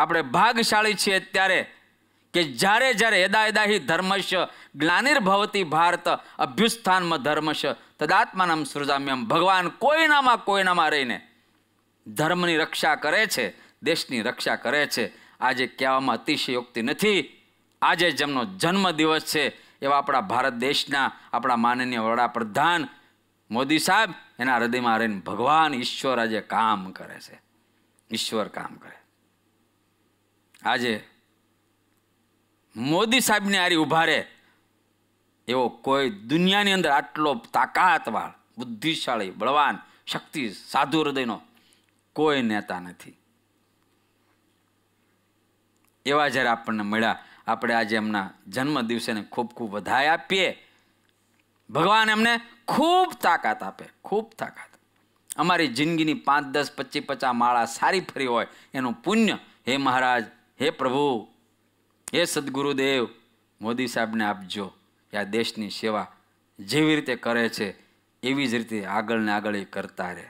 આપણે ભાગશાળી છીએ ત્યારે કે જ્યારે જ્યારે યદાયદાહી ધર્મશ જ્ઞાનિર્ભવતી ભારત અભ્યુસ્થાનમાં ધર્મશ તદાત્માનામ સૃજામ્યમ ભગવાન કોઈનામાં કોઈનામાં રહીને ધર્મની રક્ષા કરે છે દેશની રક્ષા કરે છે આજે કહેવામાં અતિશયોક્તિ નથી આજે જેમનો જન્મદિવસ છે એવા આપણા ભારત દેશના આપણા માનનીય વડાપ્રધાન મોદી સાહેબ એના હૃદયમાં રહીને ભગવાન ઈશ્વર આજે કામ કરે છે ઈશ્વર કામ કરે આજે મોદી સાહેબને હારી ઊભા રહે એવો કોઈ દુનિયાની અંદર આટલો તાકાતવાળ બુદ્ધિશાળી બળવાન શક્તિ સાધુ હૃદયનો કોઈ નેતા નથી એવા જ્યારે આપણને મળ્યા આપણે આજે એમના જન્મ દિવસેને ખૂબ ખૂબ વધાય આપીએ ભગવાન એમને ખૂબ તાકાત આપે ખૂબ તાકાત અમારી જિંદગીની પાંચ દસ પચીસ પચાસ માળા સારી ફરી હોય એનું પુણ્ય હે મહારાજ હે પ્રભુ હે સદગુરુદેવ મોદી સાહેબને આપજો આ દેશની સેવા જેવી રીતે કરે છે એવી જ રીતે આગળ ને આગળ એ કરતા રહે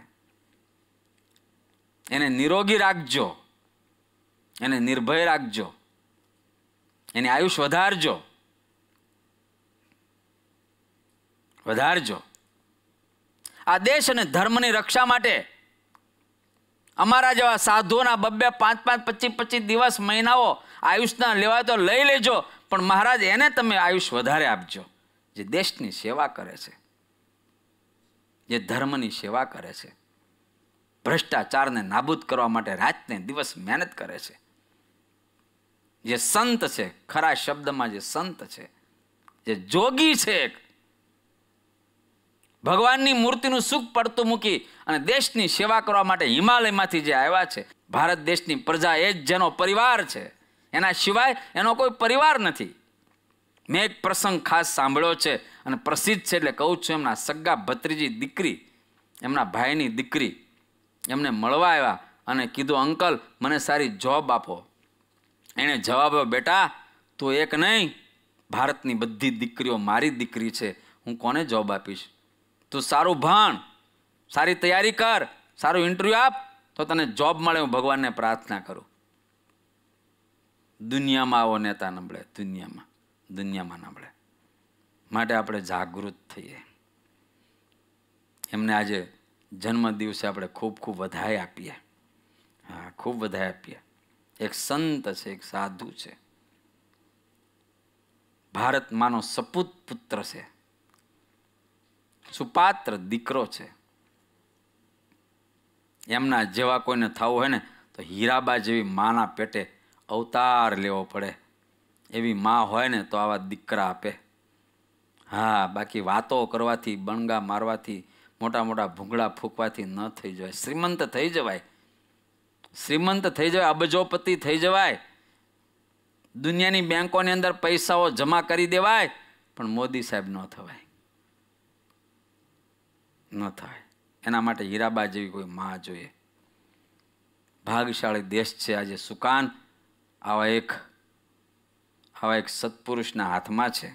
એને નિરોગી રાખજો એને નિર્ભય રાખજો એને આયુષ વધારજો વધારજો આ દેશ અને ધર્મની રક્ષા માટે અમારા જેવા સાધુઓના બબ્બે પાંચ પાંચ પચીસ પચીસ દિવસ મહિનાઓ આયુષ્યના લેવા તો લઈ લેજો પણ મહારાજ એને તમે આયુષ વધારે આપજો જે દેશની સેવા કરે છે જે ધર્મની સેવા કરે છે ભ્રષ્ટાચારને નાબૂદ કરવા માટે રાતને દિવસ મહેનત કરે છે જે સંત છે ખરા શબ્દમાં જે સંત છે જે જોગી છે એક ભગવાનની મૂર્તિનું સુખ પડતું મૂકી અને દેશની સેવા કરવા માટે હિમાલયમાંથી જે આવ્યા છે ભારત દેશની પ્રજા એ જ જેનો પરિવાર છે એના સિવાય એનો કોઈ પરિવાર નથી મેં એક પ્રસંગ ખાસ સાંભળ્યો છે અને પ્રસિદ્ધ છે એટલે કહું છું એમના સગા ભત્રીજી દીકરી એમના ભાઈની દીકરી એમને મળવા આવ્યા અને કીધું અંકલ મને સારી જોબ આપો એણે જવાબ બેટા તું એક નહીં ભારતની બધી દીકરીઓ મારી દીકરી છે હું કોને જોબ આપીશ તું સારું ભણ સારી તૈયારી કર સારું ઇન્ટરવ્યૂ આપ તો તને જોબ મળે હું ભગવાનને પ્રાર્થના કરું દુનિયામાં આવો નેતા નબળે દુનિયામાં દુનિયામાં નબળે માટે આપણે જાગૃત થઈએ એમને આજે જન્મ દિવસે આપણે ખૂબ ખૂબ વધાઈ આપીએ હા ખૂબ વધાઈ આપીએ એક સંત છે એક સાધુ છે ભારત માનો સપૂત પુત્ર છે સુપાત્ર દીકરો છે એમના જેવા કોઈને થવું હોય ને તો હીરાબા જેવી માના પેટે અવતાર લેવો પડે એવી મા હોય ને તો આવા દીકરા આપે હા બાકી વાતો કરવાથી બણગા મારવાથી મોટા મોટા ભૂંગળા ફૂંકવાથી ન થઈ જવાય શ્રીમંત થઈ જવાય શ્રીમંત થઈ જવાય અબજોપતિ થઈ જવાય દુનિયાની બેંકોની અંદર પૈસાઓ જમા કરી દેવાય પણ મોદી સાહેબ ન થવાય ન થાય એના માટે હીરાબા જેવી કોઈ મા જોઈએ ભાગશાળી દેશ છે આજે સુકાન આવા એક આવા એક સત્પુરુષના હાથમાં છે